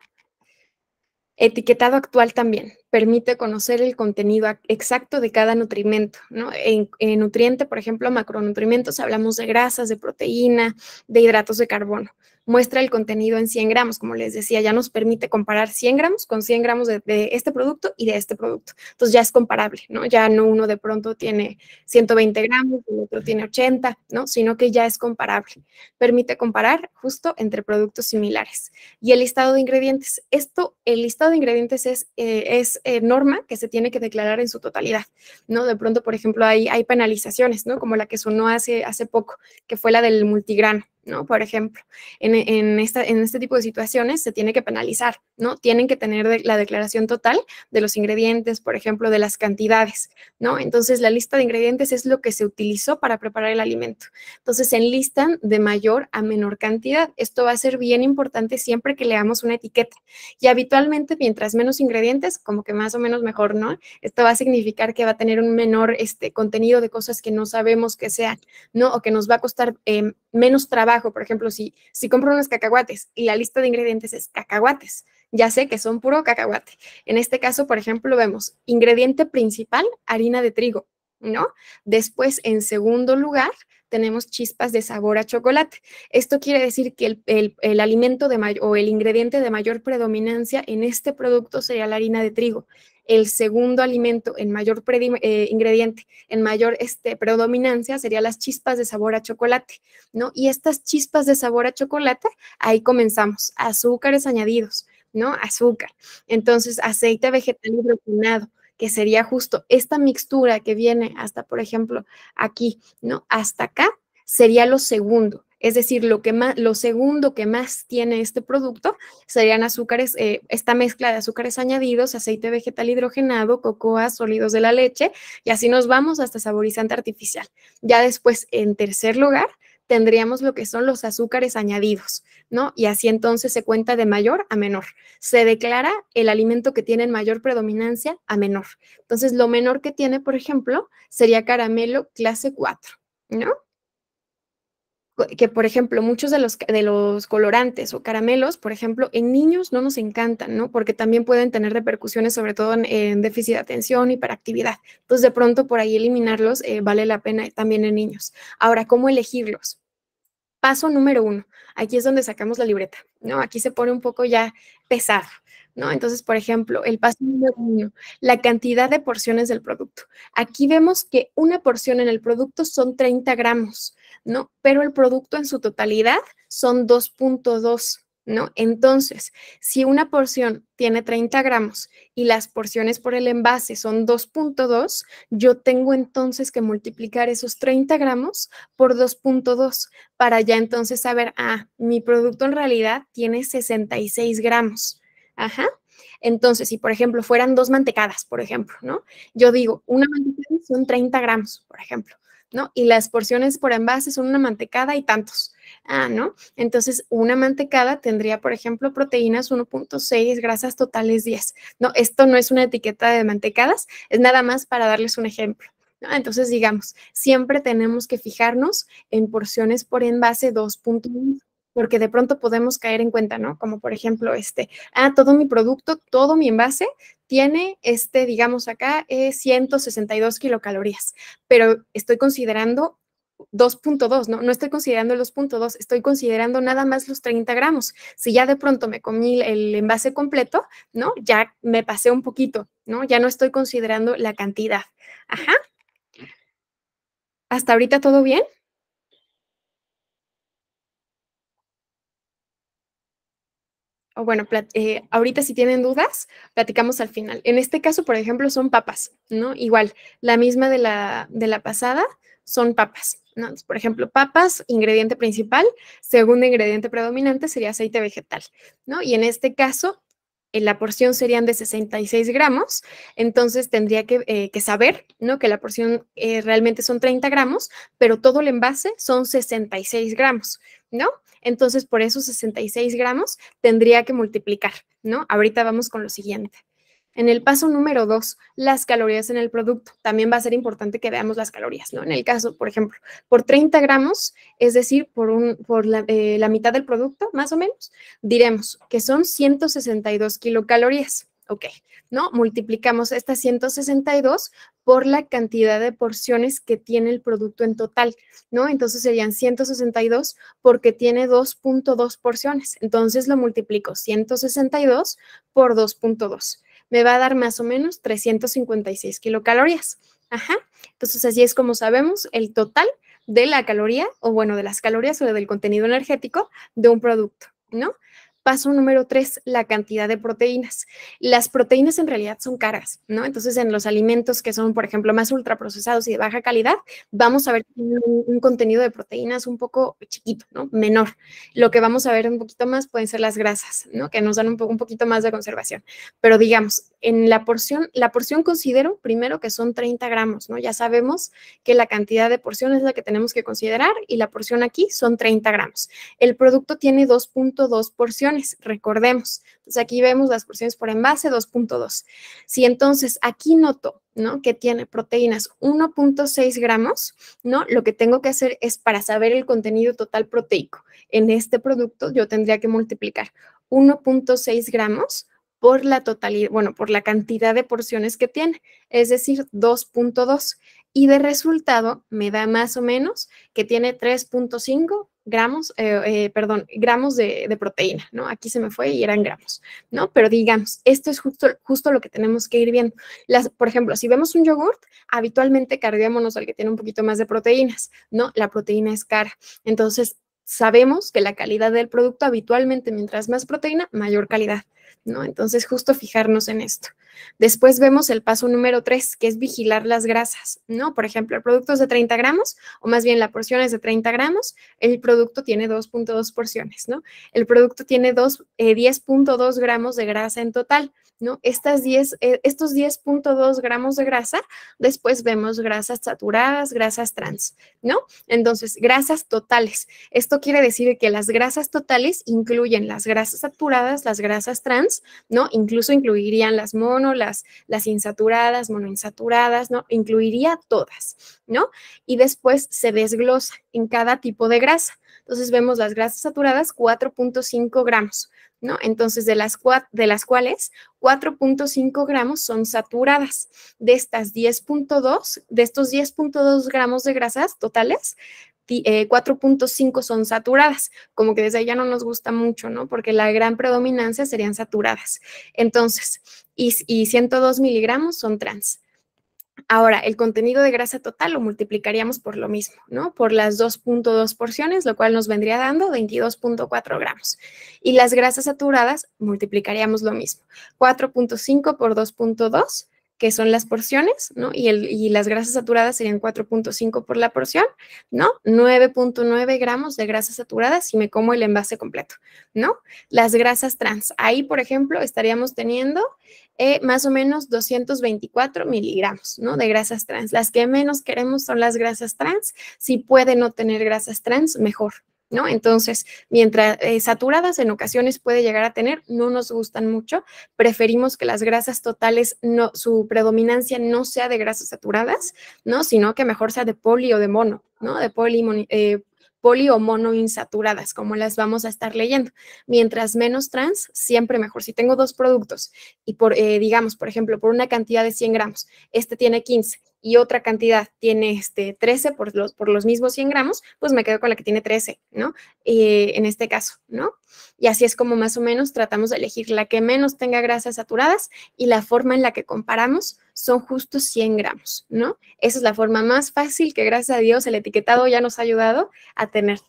S1: Etiquetado actual también permite conocer el contenido exacto de cada nutrimento. ¿no? En, nutriente, por ejemplo, macronutrimentos, hablamos de grasas, de proteína, de hidratos de carbono. Muestra el contenido en 100 gramos, como les decía, ya nos permite comparar 100 gramos con 100 gramos de, este producto y de este producto. Entonces ya es comparable, ¿no? Ya no uno de pronto tiene 120 gramos, el otro tiene 80, ¿no? Sino que ya es comparable. Permite comparar justo entre productos similares. Y el listado de ingredientes. Esto, el listado de ingredientes es, eh, es eh, norma que se tiene que declarar en su totalidad, ¿no? De pronto, por ejemplo, hay, hay penalizaciones, ¿no? Como la que sonó hace, hace poco, que fue la del multigrano. Por ejemplo, en, esta, en este tipo de situaciones se tiene que penalizar, ¿no? Tienen que tener la declaración total de los ingredientes, por ejemplo, de las cantidades, ¿no? Entonces, la lista de ingredientes es lo que se utilizó para preparar el alimento. Entonces, se enlistan de mayor a menor cantidad. Esto va a ser bien importante siempre que leamos una etiqueta. Y habitualmente, mientras menos ingredientes, como que más o menos mejor, ¿no? Esto va a significar que va a tener un menor este, contenido de cosas que no sabemos que sean, ¿no? O que nos va a costar eh, menos trabajo por ejemplo, si, si compro unos cacahuates y la lista de ingredientes es cacahuates, ya sé que son puro cacahuate. En este caso, por ejemplo, vemos ingrediente principal, harina de trigo, ¿no? Después, en segundo lugar, tenemos chispas de sabor a chocolate. Esto quiere decir que el, alimento de o el ingrediente de mayor predominancia en este producto sería la harina de trigo el segundo alimento en mayor eh, ingrediente, en mayor este, predominancia, serían las chispas de sabor a chocolate, ¿no? Y estas chispas de sabor a chocolate, ahí comenzamos, azúcares añadidos, ¿no? Azúcar. Entonces, aceite vegetal hidrogenado que sería justo esta mixtura que viene hasta, por ejemplo, aquí, ¿no? Hasta acá sería lo segundo. Es decir, lo, que lo segundo que más tiene este producto serían azúcares, eh, esta mezcla de azúcares añadidos, aceite vegetal hidrogenado, cocoa, sólidos de la leche, y así nos vamos hasta saborizante artificial. Ya después, en tercer lugar, tendríamos lo que son los azúcares añadidos, ¿no? Y así entonces se cuenta de mayor a menor. Se declara el alimento que tiene mayor predominancia a menor. Entonces, lo menor que tiene, por ejemplo, sería caramelo clase 4, ¿no? que por ejemplo muchos de los, de los colorantes o caramelos, por ejemplo, en niños no nos encantan, ¿no? Porque también pueden tener repercusiones sobre todo en, déficit de atención, hiperactividad. Entonces de pronto por ahí eliminarlos eh, vale la pena también en niños. Ahora, ¿cómo elegirlos? Paso número uno, aquí es donde sacamos la libreta, ¿no? Aquí se pone un poco ya pesado. ¿No? Entonces, por ejemplo, el paso número uno, la cantidad de porciones del producto. Aquí vemos que una porción en el producto son 30 gramos. ¿no? Pero el producto en su totalidad son 2.2. ¿No? Entonces, si una porción tiene 30 gramos y las porciones por el envase son 2.2, yo tengo entonces que multiplicar esos 30 gramos por 2.2 para ya entonces saber, ah, mi producto en realidad tiene 66 gramos. Ajá. Entonces, si por ejemplo fueran dos mantecadas, por ejemplo, ¿no? Yo digo, una mantecada son 30 gramos, por ejemplo. ¿no? Y las porciones por envase son una mantecada y tantos. Ah, ¿no? Entonces, una mantecada tendría, por ejemplo, proteínas 1.6, grasas totales 10. No, esto no es una etiqueta de mantecadas, es nada más para darles un ejemplo. Entonces, digamos, siempre tenemos que fijarnos en porciones por envase 2.1 porque de pronto podemos caer en cuenta, ¿no? Como por ejemplo, este, ah, todo mi producto, todo mi envase tiene, este, digamos acá, 162 eh, kilocalorías, pero estoy considerando 2.2, ¿no? No estoy considerando el 2.2, estoy considerando nada más los 30 gramos. Si ya de pronto me comí el envase completo, ¿no? Ya me pasé un poquito, ¿no? Ya no estoy considerando la cantidad. Ajá. ¿Hasta ahorita todo bien? bueno, eh, ahorita si tienen dudas, platicamos al final. En este caso, por ejemplo, son papas, ¿no? Igual, la misma de la, de la pasada son papas, ¿no? por ejemplo, papas, ingrediente principal, segundo ingrediente predominante sería aceite vegetal, ¿no? Y en este caso, la porción serían de 66 gramos, entonces tendría eh, que, saber ¿no? que la porción eh, realmente son 30 gramos, pero todo el envase son 66 gramos, ¿no? Entonces, por esos 66 gramos tendría que multiplicar, ¿no? Ahorita vamos con lo siguiente. En el paso número dos, las calorías en el producto. También va a ser importante que veamos las calorías, ¿no? En el caso, por ejemplo, por 30 gramos, es decir, por, un, por eh, la, mitad del producto, más o menos, diremos que son 162 kilocalorías. Ok, ¿no? Multiplicamos estas 162 por la cantidad de porciones que tiene el producto en total, ¿no? Entonces serían 162 porque tiene 2.2 porciones. Entonces lo multiplico 162 por 2.2 me va a dar más o menos 356 kilocalorías. Ajá. Entonces, así es como sabemos el total de la caloría, o bueno, de las calorías o del contenido energético de un producto, ¿no? Paso número tres, la cantidad de proteínas. Las proteínas en realidad son caras, ¿no? Entonces, en los alimentos que son, por ejemplo, más ultraprocesados y de baja calidad, vamos a ver un, contenido de proteínas un poco chiquito, ¿no? Menor. Lo que vamos a ver un poquito más pueden ser las grasas, ¿no? Que nos dan un, un poquito más de conservación. Pero digamos, en la porción, la porción considero primero que son 30 gramos, ¿no? Ya sabemos que la cantidad de porción es la que tenemos que considerar y la porción aquí son 30 gramos. El producto tiene 2.2 porciones, recordemos. Entonces aquí vemos las porciones por envase 2.2. Si entonces aquí noto, ¿no? Que tiene proteínas 1.6 gramos, ¿no? Lo que tengo que hacer es para saber el contenido total proteico en este producto, yo tendría que multiplicar 1.6 gramos por la totalidad, bueno, por la cantidad de porciones que tiene, es decir, 2.2. Y de resultado me da más o menos que tiene 3.5 gramos, eh, eh, perdón, gramos de, proteína, ¿no? Aquí se me fue y eran gramos, ¿no? Pero digamos, esto es justo, justo lo que tenemos que ir viendo. Las, por ejemplo, si vemos un yogurt, habitualmente carguémonos al que tiene un poquito más de proteínas, ¿no? La proteína es cara. Entonces, sabemos que la calidad del producto habitualmente, mientras más proteína, mayor calidad. Entonces, justo fijarnos en esto. Después vemos el paso número tres, que es vigilar las grasas, ¿no? Por ejemplo, el producto es de 30 gramos, o más bien la porción es de 30 gramos, el producto tiene 2.2 porciones, ¿no? El producto tiene 10.2 eh, gramos de grasa en total, ¿no? Estas 10, eh, estos 10.2 gramos de grasa, después vemos grasas saturadas, grasas trans, ¿no? Entonces, grasas totales. Esto quiere decir que las grasas totales incluyen las grasas saturadas, las grasas trans, ¿no? Incluso incluirían las mono, las, las insaturadas, monoinsaturadas, ¿no? Incluiría todas, ¿no? Y después se desglosa en cada tipo de grasa. Entonces vemos las grasas saturadas 4.5 gramos, ¿no? Entonces de las, de las cuales 4.5 gramos son saturadas. De estas 10.2, de estos 10.2 gramos de grasas totales, 4.5 eh, son saturadas, como que desde ahí ya no nos gusta mucho, ¿no? Porque la gran predominancia serían saturadas. Entonces, y, y 102 miligramos son trans. Ahora, el contenido de grasa total lo multiplicaríamos por lo mismo, ¿no? Por las 2.2 porciones, lo cual nos vendría dando 22.4 gramos. Y las grasas saturadas multiplicaríamos lo mismo, 4.5 por 2.2 que son las porciones, ¿no? Y, el, y las grasas saturadas serían 4.5 por la porción, ¿no? 9.9 gramos de grasas saturadas si me como el envase completo, ¿no? Las grasas trans, ahí, por ejemplo, estaríamos teniendo eh, más o menos 224 miligramos ¿no? de grasas trans. Las que menos queremos son las grasas trans. Si puede no tener grasas trans, mejor, ¿no? Entonces, mientras eh, saturadas en ocasiones puede llegar a tener, no nos gustan mucho, preferimos que las grasas totales, no, su predominancia no sea de grasas saturadas, ¿no? Sino que mejor sea de poli o de mono, ¿no? De poli, eh, o mono o monoinsaturadas, como las vamos a estar leyendo. Mientras menos trans, siempre mejor. Si tengo dos productos y, por, eh, digamos, por ejemplo, por una cantidad de 100 gramos, este tiene 15 y otra cantidad tiene este 13 por los, por los mismos 100 gramos, pues me quedo con la que tiene 13, ¿no? Eh, en este caso, ¿no? Y así es como más o menos tratamos de elegir la que menos tenga grasas saturadas y la forma en la que comparamos son justo 100 gramos, ¿no? Esa es la forma más fácil que gracias a Dios el etiquetado ya nos ha ayudado a tener.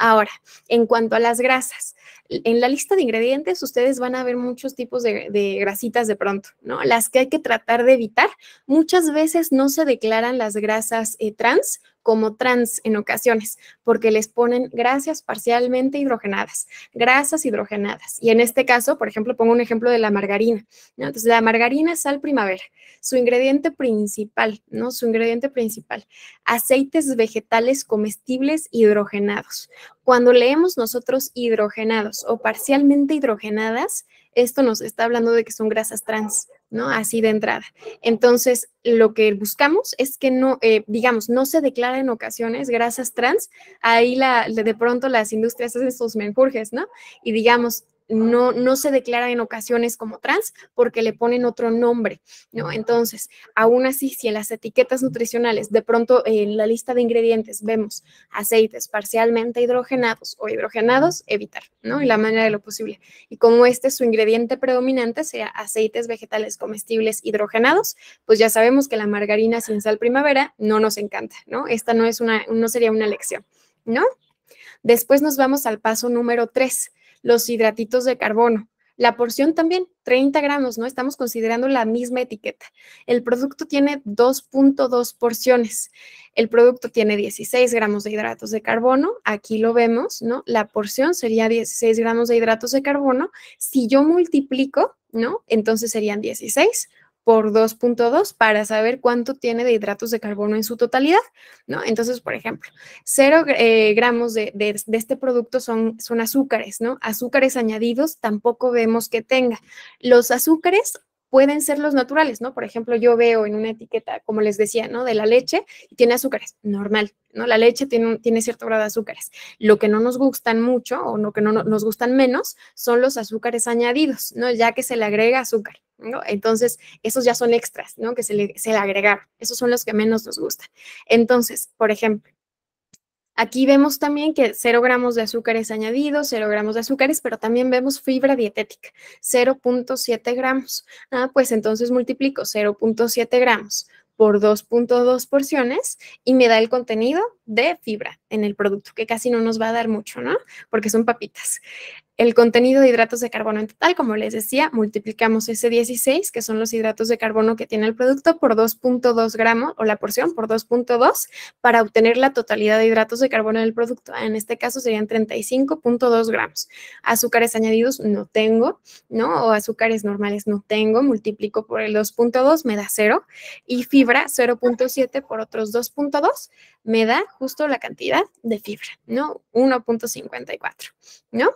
S1: Ahora, en cuanto a las grasas, en la lista de ingredientes ustedes van a ver muchos tipos de, grasitas de pronto, ¿no? Las que hay que tratar de evitar. Muchas veces no se declaran las grasas eh, trans como trans en ocasiones, porque les ponen grasas parcialmente hidrogenadas, grasas hidrogenadas. Y en este caso, por ejemplo, pongo un ejemplo de la margarina. Entonces, la margarina es sal primavera, su ingrediente principal, ¿no? Su ingrediente principal, aceites vegetales comestibles hidrogenados. Cuando leemos nosotros hidrogenados o parcialmente hidrogenadas, esto nos está hablando de que son grasas trans, ¿no? Así de entrada. Entonces, lo que buscamos es que no, eh, digamos, no se declara en ocasiones grasas trans, ahí la, de pronto las industrias hacen sus menjurjes, ¿no? Y digamos, no, no se declara en ocasiones como trans porque le ponen otro nombre, ¿no? Entonces, aún así, si en las etiquetas nutricionales, de pronto en la lista de ingredientes vemos aceites parcialmente hidrogenados o hidrogenados, evitar, ¿no? Y la manera de lo posible. Y como este es su ingrediente predominante sea aceites vegetales comestibles hidrogenados, pues ya sabemos que la margarina sin sal primavera no nos encanta, ¿no? Esta no, es una, no sería una lección, ¿no? Después nos vamos al paso número tres los hidratitos de carbono. La porción también, 30 gramos, ¿no? Estamos considerando la misma etiqueta. El producto tiene 2.2 porciones. El producto tiene 16 gramos de hidratos de carbono. Aquí lo vemos, ¿no? La porción sería 16 gramos de hidratos de carbono. Si yo multiplico, ¿no? Entonces serían 16 por 2.2 para saber cuánto tiene de hidratos de carbono en su totalidad, ¿no? Entonces, por ejemplo, cero eh, gramos de, este producto son, son azúcares, ¿no? Azúcares añadidos tampoco vemos que tenga. Los azúcares pueden ser los naturales, ¿no? Por ejemplo, yo veo en una etiqueta, como les decía, ¿no? De la leche y tiene azúcares, normal, ¿no? La leche tiene, tiene cierto grado de azúcares. Lo que no nos gustan mucho o lo que no nos gustan menos son los azúcares añadidos, ¿no? Ya que se le agrega azúcar. ¿No? Entonces, esos ya son extras, ¿no? Que se le, se le agregaron. Esos son los que menos nos gustan. Entonces, por ejemplo, Aquí vemos también que 0 gramos de azúcares añadidos, 0 gramos de azúcares, pero también vemos fibra dietética, 0.7 gramos. Ah, pues entonces multiplico 0.7 gramos por 2.2 porciones y me da el contenido de fibra en el producto, que casi no nos va a dar mucho, ¿no? Porque son papitas. El contenido de hidratos de carbono en total, como les decía, multiplicamos ese 16, que son los hidratos de carbono que tiene el producto, por 2.2 gramos o la porción por 2.2 para obtener la totalidad de hidratos de carbono del producto. En este caso serían 35.2 gramos. Azúcares añadidos no tengo, ¿no? O azúcares normales no tengo, multiplico por el 2.2, me da 0. Y fibra 0.7 por otros 2.2, me da justo la cantidad de fibra, ¿no? 1.54, ¿no?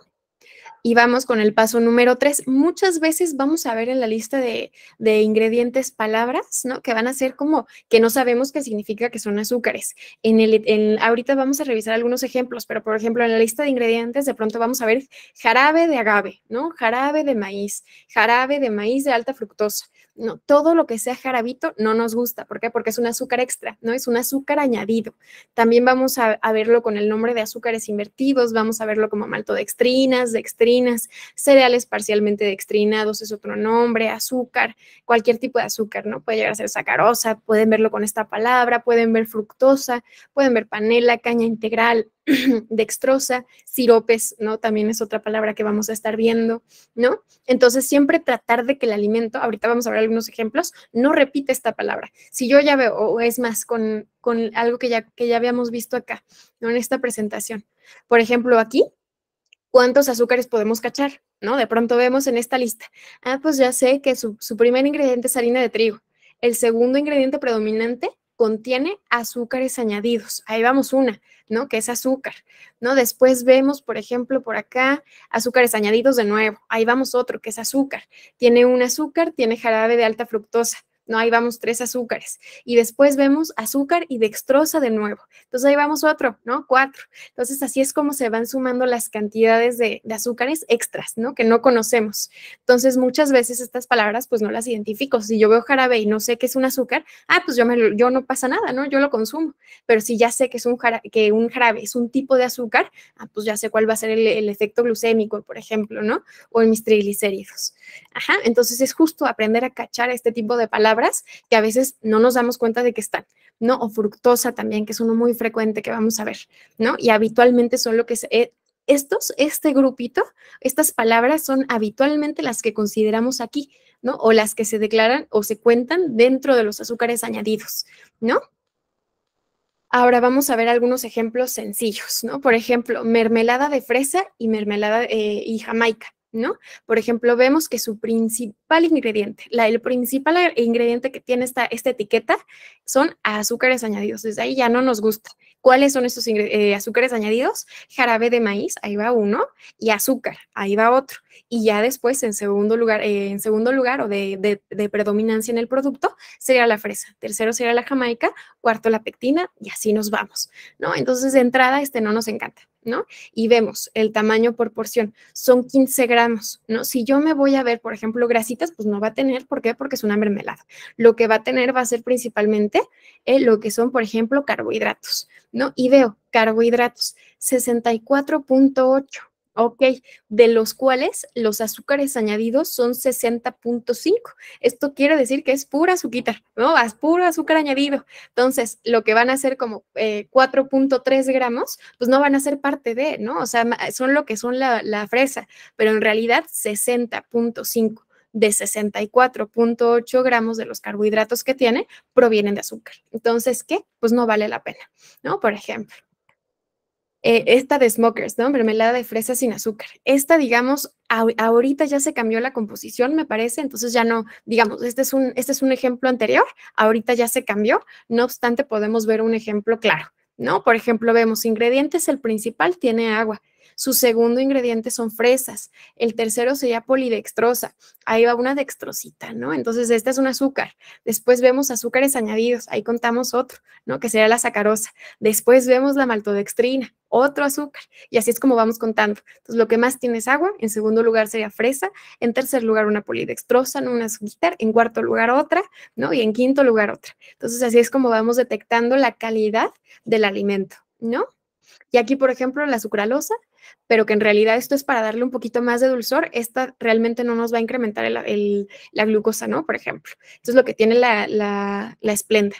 S1: Y vamos con el paso número tres. Muchas veces vamos a ver en la lista de, ingredientes palabras, ¿no? Que van a ser como que no sabemos qué significa que son azúcares. En el, ahorita vamos a revisar algunos ejemplos, pero por ejemplo, en la lista de ingredientes de pronto vamos a ver jarabe de agave, ¿no? Jarabe de maíz, jarabe de maíz de alta fructosa, no, todo lo que sea jarabito no nos gusta. ¿Por qué? Porque es un azúcar extra, ¿no? Es un azúcar añadido. También vamos a, verlo con el nombre de azúcares invertidos, vamos a verlo como maltodextrinas, dextrinas, cereales parcialmente dextrinados es otro nombre, azúcar, cualquier tipo de azúcar, ¿no? Puede llegar a ser sacarosa, pueden verlo con esta palabra, pueden ver fructosa, pueden ver panela, caña integral, dextrosa, siropes, ¿no? También es otra palabra que vamos a estar viendo, ¿no? Entonces, siempre tratar de que el alimento, ahorita vamos a hablar algunos ejemplos, no repite esta palabra. Si yo ya veo, o es más, con, con algo que ya, que ya habíamos visto acá, ¿no? en esta presentación. Por ejemplo, aquí, ¿cuántos azúcares podemos cachar? ¿No? De pronto vemos en esta lista. Ah, pues ya sé que su, su primer ingrediente es harina de trigo. El segundo ingrediente predominante contiene azúcares añadidos. Ahí vamos una, ¿no? Que es azúcar, ¿no? Después vemos, por ejemplo, por acá, azúcares añadidos de nuevo. Ahí vamos otro, que es azúcar. Tiene un azúcar, tiene jarabe de alta fructosa. ¿no? Ahí vamos tres azúcares. Y después vemos azúcar y dextrosa de nuevo. Entonces ahí vamos otro, ¿no? Cuatro. Entonces así es como se van sumando las cantidades de, azúcares extras, ¿no? Que no conocemos. Entonces muchas veces estas palabras pues no las identifico. Si yo veo jarabe y no sé que es un azúcar, ah, pues yo, me yo no pasa nada, ¿no? Yo lo consumo. Pero si ya sé que, es un jarabe, que un jarabe es un tipo de azúcar, ah, pues ya sé cuál va a ser el, el efecto glucémico, por ejemplo, ¿no? O en mis triglicéridos. Ajá, entonces es justo aprender a cachar este tipo de palabras que a veces no nos damos cuenta de que están, ¿no? O fructosa también, que es uno muy frecuente que vamos a ver, ¿no? Y habitualmente son lo que se, eh, estos, este grupito, estas palabras son habitualmente las que consideramos aquí, ¿no? O las que se declaran o se cuentan dentro de los azúcares añadidos, ¿no? Ahora vamos a ver algunos ejemplos sencillos, ¿no? Por ejemplo, mermelada de fresa y mermelada eh, y jamaica, ¿no? Por ejemplo, vemos que su principal ingrediente, el principal ingrediente que tiene esta, esta etiqueta son azúcares añadidos. Desde ahí ya no nos gusta. ¿Cuáles son estos eh, azúcares añadidos? Jarabe de maíz, ahí va uno, y azúcar, ahí va otro. Y ya después, en segundo lugar, eh, en segundo lugar o de, predominancia en el producto, sería la fresa. Tercero sería la jamaica, cuarto la pectina, y así nos vamos, ¿no? Entonces, de entrada, este no nos encanta, ¿no? Y vemos el tamaño por porción, son 15 gramos, ¿no? Si yo me voy a ver, por ejemplo, grasitas, pues no va a tener, ¿por qué? Porque es una mermelada. Lo que va a tener va a ser principalmente eh, lo que son, por ejemplo, carbohidratos, ¿no? Y veo carbohidratos, 64.8, ok, de los cuales los azúcares añadidos son 60.5. Esto quiere decir que es pura azúcar, ¿no? Es puro azúcar añadido. Entonces, lo que van a ser como 4.3 eh, gramos, pues no van a ser parte de, ¿no? O sea, son lo que son la fresa, pero en realidad 60.5 de 64.8 gramos de los carbohidratos que tiene provienen de azúcar. Entonces, ¿qué? Pues no vale la pena, ¿no? Por ejemplo, eh, esta de Smokers, ¿no? Mermelada de fresa sin azúcar. Esta, digamos, ahorita ya se cambió la composición, me parece, entonces ya no, digamos, este es un, este es un ejemplo anterior, ahorita ya se cambió, no obstante podemos ver un ejemplo claro, ¿no? Por ejemplo, vemos ingredientes, el principal tiene agua, su segundo ingrediente son fresas. El tercero sería polidextrosa. Ahí va una dextrosita, ¿no? Entonces, esta es un azúcar. Después vemos azúcares añadidos. Ahí contamos otro, ¿no? Que sería la sacarosa. Después vemos la maltodextrina, otro azúcar. Y así es como vamos contando. Entonces, lo que más tiene es agua. En segundo lugar sería fresa. En tercer lugar, una polidextrosa, ¿no? una azúcar. En cuarto lugar, otra, ¿no? Y en quinto lugar, otra. Entonces, así es como vamos detectando la calidad del alimento, ¿no? Y aquí, por ejemplo, la sucralosa pero que en realidad esto es para darle un poquito más de dulzor, esta realmente no nos va a incrementar la glucosa, ¿no? Por ejemplo. es lo que tiene la, la esplenda.